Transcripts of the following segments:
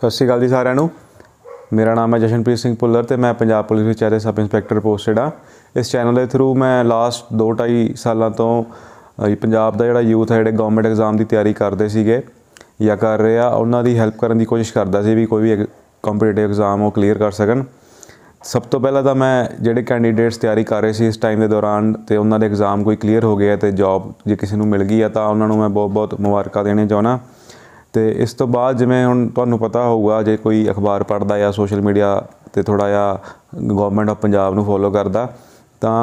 ਸਤਿ ਸ਼੍ਰੀ ਅਕਾਲ ਜੀ ਸਾਰਿਆਂ ਨੂੰ ਮੇਰਾ ਨਾਮ ਹੈ ਜਸ਼ਨਪ੍ਰੀਤ ਸਿੰਘ ਪੁੱਲਰ ਤੇ ਮੈਂ ਪੰਜਾਬ ਪੁਲਿਸ ਵਿੱਚ ਐਰੇ ਸਬ ਇੰਸਪੈਕਟਰ ਪੋਸਟਡ ਆ ਇਸ ਚੈਨਲ ਦੇ ਥਰੂ ਮੈਂ ਲਾਸਟ 2.5 ਸਾਲਾਂ ਤੋਂ ਪੰਜਾਬ ਦਾ ਜਿਹੜਾ ਯੂਥ ਹੈ ਜਿਹੜੇ ਗਵਰਨਮੈਂਟ ਐਗਜ਼ਾਮ ਦੀ ਤਿਆਰੀ ਕਰਦੇ ਸੀਗੇ ਜਾਂ ਕਰ ਰਹੇ ਆ ਉਹਨਾਂ ਦੀ ਹੈਲਪ ਕਰਨ ਦੀ ਕੋਸ਼ਿਸ਼ ਕਰਦਾ ਸੀ ਵੀ ਕੋਈ ਵੀ ਕੰਪੀਟੀਟਿਵ ਐਗਜ਼ਾਮ ਉਹ ਕਲੀਅਰ ਕਰ ਸਕਣ ਸਭ ਤੋਂ ਪਹਿਲਾਂ ਤਾਂ ਮੈਂ ਜਿਹੜੇ ਕੈਂਡੀਡੇਟਸ ਤਿਆਰੀ ਕਰ ਰਹੇ ਸੀ ਇਸ ਟਾਈਮ ਦੇ ਦੌਰਾਨ ਤੇ ਉਹਨਾਂ ਦੇ ਐਗਜ਼ਾਮ ਕੋਈ ਕਲੀਅਰ ਹੋ ਗਿਆ ਤੇ ਜੌਬ ਜੇ ਕਿਸੇ ਨੂੰ ਮਿਲ ਗਈ ਆ ਤਾਂ ਉਹਨਾਂ ਨੂੰ ਮੈਂ ਬਹੁਤ-ਬਹੁਤ ਮੁਬਾਰਕਾਂ ਦੇਣੇ ਚਾਹਣਾ ਤੇ ਇਸ ਤੋਂ ਬਾਅਦ ਜਿਵੇਂ ਹੁਣ ਤੁਹਾਨੂੰ ਪਤਾ ਹੋਊਗਾ ਜੇ ਕੋਈ ਅਖਬਾਰ ਪੜ੍ਹਦਾ ਜਾਂ ਸੋਸ਼ਲ ਮੀਡੀਆ ਤੇ ਥੋੜਾ ਜਿਹਾ ਗਵਰਨਮੈਂਟ ਆਫ ਪੰਜਾਬ ਨੂੰ ਫੋਲੋ ਕਰਦਾ ਤਾਂ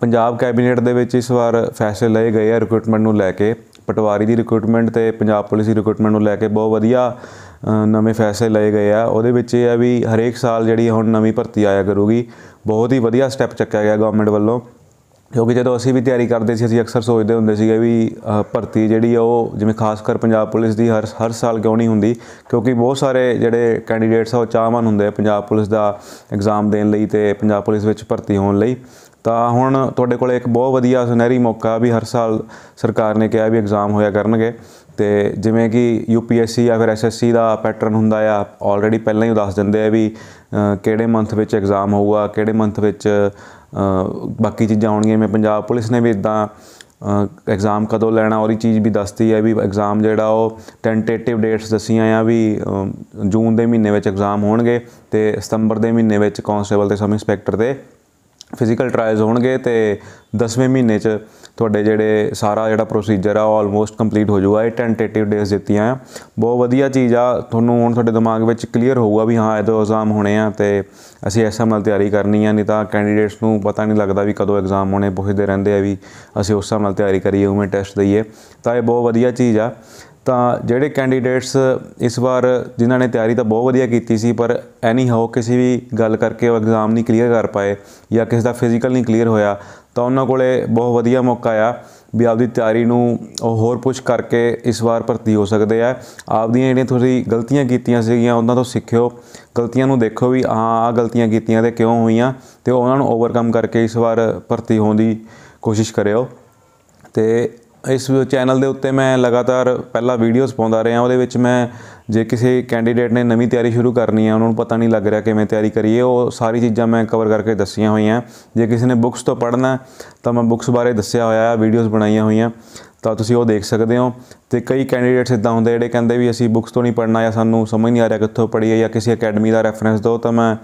ਪੰਜਾਬ ਕੈਬਨਿਟ ਦੇ ਵਿੱਚ ਇਸ ਵਾਰ ਫੈਸਲੇ ਲਏ ਗਏ ਆ ਰਿਕਰੂਟਮੈਂਟ ਨੂੰ ਲੈ ਕੇ ਪਟਵਾਰੀ ਦੀ ਰਿਕਰੂਟਮੈਂਟ ਤੇ ਪੰਜਾਬ ਪੁਲਿਸ ਦੀ ਰਿਕਰੂਟਮੈਂਟ ਨੂੰ ਲੈ ਕੇ ਬਹੁਤ ਵਧੀਆ ਨਵੇਂ ਫੈਸਲੇ ਲਏ ਗਏ ਆ ਉਹਦੇ ਵਿੱਚ ਇਹ ਆ ਵੀ ਹਰੇਕ ਸਾਲ ਜਿਹੜੀ ਹੁਣ ਨਵੀਂ ਭਰਤੀ ਆਇਆ ਕਰੂਗੀ ਬਹੁਤ ਹੀ ਵਧੀਆ ਸਟੈਪ ਚੱਕਿਆ ਗਿਆ ਗਵਰਨਮੈਂਟ ਵੱਲੋਂ ਕਿਉਂਕਿ ਜਦੋਂ ਅਸੀਂ ਵੀ ਤਿਆਰੀ ਕਰਦੇ ਸੀ ਅਸੀਂ ਅਕਸਰ ਸੋਚਦੇ ਹੁੰਦੇ ਸੀਗੇ ਵੀ ਭਰਤੀ ਜਿਹੜੀ ਆ ਉਹ ਜਿਵੇਂ ਖਾਸ ਕਰ ਪੰਜਾਬ ਪੁਲਿਸ ਦੀ ਹਰ ਹਰ ਸਾਲ ਕਿਉਂ ਨਹੀਂ ਹੁੰਦੀ ਕਿਉਂਕਿ ਬਹੁਤ ਸਾਰੇ ਜਿਹੜੇ ਕੈਂਡੀਡੇਟਸ ਆ ਉਹ ਚਾਹਵਾਨ ਹੁੰਦੇ ਆ ਪੰਜਾਬ ਪੁਲਿਸ ਦਾ ਐਗਜ਼ਾਮ ਦੇਣ ਲਈ ਤੇ ਪੰਜਾਬ ਪੁਲਿਸ ਵਿੱਚ ਭਰਤੀ ਹੋਣ ਲਈ ਤਾਂ ਹੁਣ ਤੁਹਾਡੇ ਕੋਲ ਇੱਕ ਬਹੁਤ ਵਧੀਆ ਸੁਨਹਿਰੀ ਮੌਕਾ ਵੀ ਹਰ ਸਾਲ ਸਰਕਾਰ ਨੇ ਕਿਹਾ ਵੀ ਐਗਜ਼ਾਮ ਹੋਇਆ ਕਰਨਗੇ ਤੇ ਜਿਵੇਂ ਕਿ ਯੂਪੀਐਸਸੀ ਜਾਂ ਫਿਰ ਐਸਐਸਸੀ ਦਾ ਪੈਟਰਨ ਹੁੰਦਾ ਆ ਆਲਰੇਡੀ ਪਹਿਲਾਂ ਹੀ ਦੱਸ ਦਿੰਦੇ ਆ ਵੀ ਕਿਹੜੇ ਮੰਥ ਵਿੱਚ ਐਗਜ਼ਾਮ ਹੋਊਗਾ ਕਿਹੜੇ ਮੰਥ ਵਿੱਚ ਬਾਕੀ ਚੀਜ਼ਾਂ ਆਉਣਗੀਆਂ ਮੈਂ ਪੰਜਾਬ ਪੁਲਿਸ ਨੇ ਵੀ ਇਦਾਂ ਐਗਜ਼ਾਮ ਕਦੋਂ ਲੈਣਾ ਔਰ ਇਹ ਚੀਜ਼ ਵੀ ਦੱਸਤੀ ਹੈ ਵੀ ਐਗਜ਼ਾਮ ਜਿਹੜਾ ਉਹ ਟੈਂਟੇਟਿਵ ਡੇਟਸ ਦਸੀਆਂ ਆ ਵੀ ਜੂਨ ਦੇ ਮਹੀਨੇ ਵਿੱਚ ਐਗਜ਼ਾਮ ਹੋਣਗੇ ਤੇ ਸਤੰਬਰ ਦੇ ਮਹੀਨੇ ਵਿੱਚ ਕਾਂਸਟੇਬਲ ਤੇ ਸਬ ਇੰਸਪੈਕਟਰ ਦੇ ਫਿਜ਼ੀਕਲ ਟ੍ਰਾਇਲਸ ਹੋਣਗੇ ਤੇ 10ਵੇਂ ਮਹੀਨੇ 'ਚ ਤੁਹਾਡੇ ਜਿਹੜੇ ਸਾਰਾ ਜਿਹੜਾ ਪ੍ਰੋਸੀਜਰ ਆ ਆਲਮੋਸਟ ਕੰਪਲੀਟ ਹੋ ਜਾਊਗਾ ਇਹ ਟੈਂਟੇਟਿਵ ਡੇਸ ਦਿੱਤੀਆਂ ਆ ਬਹੁਤ ਵਧੀਆ ਚੀਜ਼ ਆ ਤੁਹਾਨੂੰ ਹੁਣ ਤੁਹਾਡੇ ਦਿਮਾਗ ਵਿੱਚ ਕਲੀਅਰ ਹੋਊਗਾ ਵੀ ਹਾਂ ਇਹਦੇ ਐਗਜ਼ਾਮ ਹੋਣੇ ਆ ਤੇ ਅਸੀਂ ਐਸਐਮ ਨਾਲ ਤਿਆਰੀ ਕਰਨੀ ਆ ਨਹੀਂ ਤਾਂ ਕੈਂਡੀਡੇਟਸ ਨੂੰ ਪਤਾ ਨਹੀਂ ਲੱਗਦਾ ਵੀ ਕਦੋਂ ਐਗਜ਼ਾਮ ਹੋਣੇ ਪੁੱਛਦੇ ਰਹਿੰਦੇ ਆ ਵੀ ਅਸੀਂ ਉਸ ਹਿਸਾਬ ਨਾਲ ਤਿਆਰੀ ਕਰੀਏ ਉਵੇਂ ਟੈਸਟ ਦਈਏ ਤਾਂ ਇਹ ਬਹੁਤ ਵਧੀਆ ਚੀਜ਼ ਆ ਤਾਂ ਜਿਹੜੇ ਕੈਂਡੀਡੇਟਸ ਇਸ ਵਾਰ ਜਿਨ੍ਹਾਂ ਨੇ ਤਿਆਰੀ ਤਾਂ ਬਹੁਤ ਵਧੀਆ ਕੀਤੀ ਸੀ ਪਰ ਐਨੀ ਹਾਉ ਕਿਸੇ ਵੀ ਗੱਲ ਕਰਕੇ ਉਹ ਐਗਜ਼ਾਮ ਨਹੀਂ ਕਲੀਅਰ ਕਰ ਪਾਏ ਜਾਂ ਕਿਸੇ ਦਾ ਫਿਜ਼ੀਕਲ ਨਹੀਂ ਕਲੀਅਰ ਹੋਇਆ ਤਾਂ ਉਹਨਾਂ ਕੋਲੇ ਬਹੁਤ ਵਧੀਆ ਮੌਕਾ ਆ ਵੀ ਆਪਦੀ ਤਿਆਰੀ ਨੂੰ ਉਹ ਹੋਰ ਪੁਸ਼ ਕਰਕੇ ਇਸ ਵਾਰ ਭਰਤੀ ਹੋ ਸਕਦੇ ਆ ਆਪਦੀਆਂ ਜਿਹੜੀਆਂ ਤੁਸੀਂ ਗਲਤੀਆਂ ਕੀਤੀਆਂ ਸੀਗੀਆਂ ਉਹਨਾਂ ਤੋਂ ਸਿੱਖਿਓ ਗਲਤੀਆਂ ਨੂੰ ਦੇਖੋ ਵੀ ਹਾਂ ਆ ਗਲਤੀਆਂ ਕੀਤੀਆਂ ਤੇ ਕਿਉਂ ਹੋਈਆਂ ਤੇ ਉਹਨਾਂ ਨੂੰ ਓਵਰਕਮ ਕਰਕੇ ਇਸ ਵਾਰ ਭਰਤੀ ਹੋਣ ਦੀ ਕੋਸ਼ਿਸ਼ ਕਰਿਓ ਤੇ ਇਸ ਚੈਨਲ ਦੇ ਉੱਤੇ ਮੈਂ ਲਗਾਤਾਰ ਪਹਿਲਾ ਵੀਡੀਓਜ਼ ਪਾਉਂਦਾ ਰਿਹਾ ਉਹਦੇ ਵਿੱਚ ਮੈਂ ਜੇ ਕਿਸੇ ਕੈਂਡੀਡੇਟ ਨੇ ਨਵੀਂ ਤਿਆਰੀ ਸ਼ੁਰੂ ਕਰਨੀ ਹੈ ਉਹਨਾਂ ਨੂੰ ਪਤਾ ਨਹੀਂ ਲੱਗ ਰਿਹਾ ਕਿਵੇਂ ਤਿਆਰੀ ਕਰੀਏ ਉਹ ਸਾਰੀ ਚੀਜ਼ਾਂ ਮੈਂ ਕਵਰ ਕਰਕੇ ਦੱਸੀਆਂ ਹੋਈਆਂ ਜੇ ਕਿਸੇ ਨੇ ਬੁੱਕਸ ਤੋਂ ਪੜ੍ਹਨਾ ਤਾਂ ਮੈਂ ਬੁੱਕਸ ਬਾਰੇ ਦੱਸਿਆ ਹੋਇਆ ਹੈ ਵੀਡੀਓਜ਼ ਬਣਾਈਆਂ ਹੋਈਆਂ ਤਾਂ ਤੁਸੀਂ ਉਹ ਦੇਖ ਸਕਦੇ ਹੋ ਤੇ ਕਈ ਕੈਂਡੀਡੇਟਸ ਇਦਾਂ ਹੁੰਦੇ ਜਿਹੜੇ ਕਹਿੰਦੇ ਵੀ ਅਸੀਂ ਬੁੱਕਸ ਤੋਂ ਨਹੀਂ ਪੜ੍ਹਨਾ ਜਾਂ ਸਾਨੂੰ ਸਮਝ ਨਹੀਂ ਆ ਰਿਹਾ ਕਿੱਥੋਂ ਪੜੀਏ ਜਾਂ ਕਿਸੇ ਅਕੈਡਮੀ ਦਾ ਰੈਫਰੈਂਸ ਦਿਓ ਤਾਂ ਮੈਂ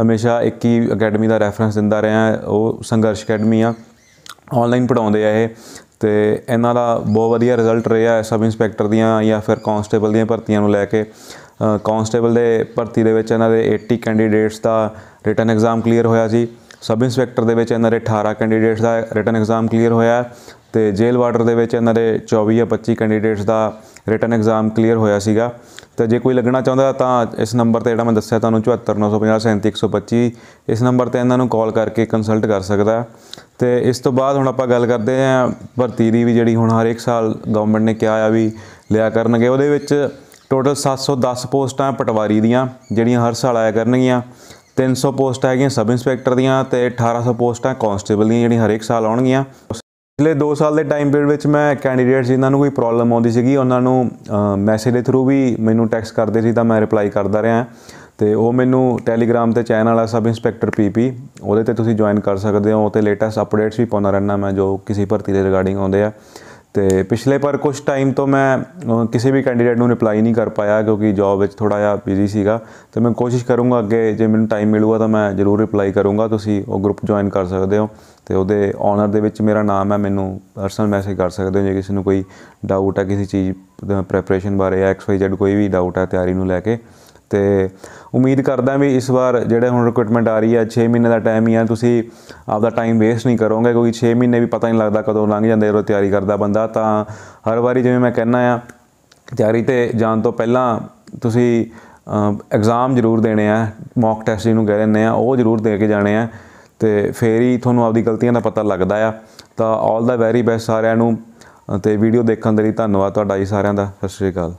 ਹਮੇਸ਼ਾ ਇੱਕ ਹੀ ਅਕੈਡਮੀ ਦਾ ਰੈਫਰੈਂਸ ਦਿੰਦਾ ਰਿਹਾ ਉਹ ਸੰਘਰਸ਼ ਅਕੈਡਮੀ ਆ ਆਨਲਾਈਨ ਪੜਾਉਂਦੇ ਆ ਇਹ ਤੇ ਇਹਨਾਂ ਦਾ ਬਹੁਤ ਵਧੀਆ ਰਿਜ਼ਲਟ ਰਿਹਾ ਹੈ ਸਬ ਇੰਸਪੈਕਟਰ ਦੀਆਂ ਜਾਂ ਫਿਰ ਕਾਂਸਟੇਬਲ ਦੀਆਂ ਭਰਤੀਆਂ ਨੂੰ ਲੈ ਕੇ ਕਾਂਸਟੇਬਲ ਦੇ ਭਰਤੀ ਦੇ ਵਿੱਚ ਇਹਨਾਂ ਦੇ 80 ਕੈਂਡੀਡੇਟਸ ਦਾ ਰਿਟਨ ਐਗਜ਼ਾਮ ਕਲੀਅਰ ਹੋਇਆ ਸੀ ਸਬ ਇੰਸਪੈਕਟਰ ਦੇ ਵਿੱਚ ਇਹਨਾਂ ਦੇ 18 ਕੈਂਡੀਡੇਟਸ ਦਾ ਰਿਟਨ ਐਗਜ਼ਾਮ ਕਲੀਅਰ ਹੋਇਆ ਤੇ ਜੇਲ੍ਹ ਵਾਰਡਰ ਦੇ ਵਿੱਚ ਇਹਨਾਂ ਦੇ 24 ਜਾਂ 25 ਕੈਂਡੀਡੇਟਸ ਦਾ ਰਿਟਨ ਐਗਜ਼ਾਮ ਕਲੀਅਰ ਹੋਇਆ ਸੀਗਾ ਤੇ ਜੇ ਕੋਈ ਲੱਗਣਾ ਚਾਹੁੰਦਾ ਤਾਂ ਇਸ ਨੰਬਰ ਤੇ ਜਿਹੜਾ ਮੈਂ ਦੱਸਿਆ ਤੁਹਾਨੂੰ 7495057125 ਇਸ ਨੰਬਰ ਤੇ ਇਹਨਾਂ ਨੂੰ ਕਾਲ ਕਰਕੇ ਕੰਸਲਟ ਕਰ ਸਕਦਾ ਤੇ ਇਸ ਤੋਂ ਬਾਅਦ ਹੁਣ ਆਪਾਂ ਗੱਲ ਕਰਦੇ ਆਂ ਭਰਤੀ ਦੀ ਵੀ ਜਿਹੜੀ ਹੁਣ ਹਰ ਇੱਕ ਸਾਲ ਗਵਰਨਮੈਂਟ ਨੇ ਕਿਹਾ ਆ ਵੀ ਲਿਆ ਕਰਨਗੇ ਉਹਦੇ ਵਿੱਚ ਟੋਟਲ 710 ਪੋਸਟਾਂ ਪਟਵਾਰੀ ਦੀਆਂ ਜਿਹੜੀਆਂ ਹਰ ਸਾਲ ਆਇਆ ਕਰਨਗੀਆਂ 300 ਪੋਸਟਾਂ ਹੈਗੀਆਂ ਸਬ ਇੰਸਪੈਕਟਰ ਦੀਆਂ ਤੇ 1800 ਪੋਸਟਾਂ ਕਾਂਸਟੇਬਲ ਦੀਆਂ ਜਿਹੜੀਆਂ ਹਰੇਕ ਸਾਲ ਆਉਣਗੀਆਂ ਪਿਛਲੇ 2 ਸਾਲ ਦੇ ਟਾਈਮ ਪੀਰੀਅਡ ਵਿੱਚ ਮੈਂ ਕੈਂਡੀਡੇਟਸ ਜਿਨ੍ਹਾਂ ਨੂੰ ਕੋਈ ਪ੍ਰੋਬਲਮ ਆਉਂਦੀ ਸੀਗੀ ਉਹਨਾਂ ਨੂੰ ਮੈਸੇਜ ਦੇ ਥਰੂ ਵੀ ਮੈਨੂੰ ਟੈਕਸ ਕਰਦੇ ਸੀ ਤਾਂ ਮੈਂ ਰਿਪਲਾਈ ਕਰਦਾ ਰਿਹਾ ਤੇ ਉਹ ਮੈਨੂੰ ਟੈਲੀਗ੍ਰਾਮ ਤੇ ਚੈਨਲ ਆ ਸਬ ਇੰਸਪੈਕਟਰ ਪੀਪੀ ਉਹਦੇ ਤੇ ਤੁਸੀਂ ਜੁਆਇਨ ਕਰ ਸਕਦੇ ਹੋ ਤੇ ਲੇਟੈਸਟ ਅਪਡੇਟਸ ਵੀ ਪਾਉਂਦਾ ਰਹਿਣਾ ਮੈਂ ਜੋ ਕਿਸੇ ਭਰਤੀ ਦੇ ਰਿਗਾਰਡਿੰਗ ਆਉਂਦੇ ਆ ਤੇ ਪਿਛਲੇ ਪਰ ਕੁਝ ਟਾਈਮ ਤੋਂ ਮੈਂ ਕਿਸੇ ਵੀ ਕੈਂਡੀਡੇਟ ਨੂੰ ਰਿਪਲਾਈ ਨਹੀਂ ਕਰ ਪਾਇਆ ਕਿਉਂਕਿ ਜੌਬ ਵਿੱਚ ਥੋੜਾ ਜਿਹਾ ਬਿਜ਼ੀ ਸੀਗਾ ਤੇ ਮੈਂ ਕੋਸ਼ਿਸ਼ ਕਰੂੰਗਾ ਅੱਗੇ ਜੇ ਮੈਨੂੰ ਟਾਈਮ ਮਿਲੂਗਾ ਤਾਂ ਮੈਂ ਜ਼ਰੂਰ ਰਿਪਲਾਈ ਕਰੂੰਗਾ ਤੁਸੀਂ ਉਹ ਗਰੁੱਪ ਜੁਆਇਨ ਕਰ ਸਕਦੇ ਹੋ ਤੇ ਉਹਦੇ ਓਨਰ ਦੇ ਵਿੱਚ ਮੇਰਾ ਨਾਮ ਹੈ ਮੈਨੂੰ ਪਰਸਨਲ ਮੈਸੇਜ ਕਰ ਸਕਦੇ ਹੋ ਜੇ ਕਿਸੇ ਨੂੰ ਕੋਈ ਡਾਊਟ ਹੈ ਕਿਸੇ ਚੀਜ਼ ਪ੍ਰੈਪਰੇਸ਼ਨ ਬਾਰੇ ਐਕਸ ਵਾਈ ਜ਼ੈਡ ਕੋਈ ਵੀ ਡਾਊਟ ਹੈ ਤਿਆਰੀ ਨੂੰ ਲੈ ਕੇ ਤੇ ਉਮੀਦ ਕਰਦਾ ਵੀ ਇਸ ਵਾਰ ਜਿਹੜਾ ਹੁਣ ਰਿਕਰੂਟਮੈਂਟ ਆ ਰਹੀ ਹੈ 6 ਮਹੀਨੇ ਦਾ ਟਾਈਮ ਹੀ ਆ ਤੁਸੀਂ ਆਪਦਾ ਟਾਈਮ ਵੇਸਟ ਨਹੀਂ ਕਰੋਗੇ ਕਿਉਂਕਿ 6 ਮਹੀਨੇ ਵੀ ਪਤਾ ਨਹੀਂ ਲੱਗਦਾ ਕਦੋਂ ਲੰਘ ਜਾਂਦੇ ਜਦੋਂ ਤਿਆਰੀ ਕਰਦਾ ਬੰਦਾ ਤਾਂ ਹਰ ਵਾਰੀ ਜਿਵੇਂ ਮੈਂ ਕਹਿੰਨਾ ਆ ਤਿਆਰੀ ਤੇ ਜਾਣ ਤੋਂ ਪਹਿਲਾਂ ਤੁਸੀਂ ਐਗਜ਼ਾਮ ਜ਼ਰੂਰ ਦੇਣੇ ਆ ਮੌਕ ਟੈਸਟ ਜਿਹਨੂੰ ਕਹਿ ਨੇ ਆ ਉਹ ਜ਼ਰੂਰ ਦੇ ਕੇ ਜਾਣੇ ਆ ਤੇ ਫੇਰ ਹੀ ਤੁਹਾਨੂੰ ਆਪਦੀ ਗਲਤੀਆਂ ਦਾ ਪਤਾ ਲੱਗਦਾ ਆ ਤਾਂ ਆਲ ਦਾ ਵੈਰੀ ਬੈਸਟ ਸਾਰਿਆਂ ਨੂੰ ਤੇ ਵੀਡੀਓ ਦੇਖਣ ਦੇ ਲਈ ਧੰਨਵਾਦ ਤੁਹਾਡਾ ਜੀ ਸਾਰਿਆਂ ਦਾ ਸਤਿ ਸ਼੍ਰੀ ਅਕਾਲ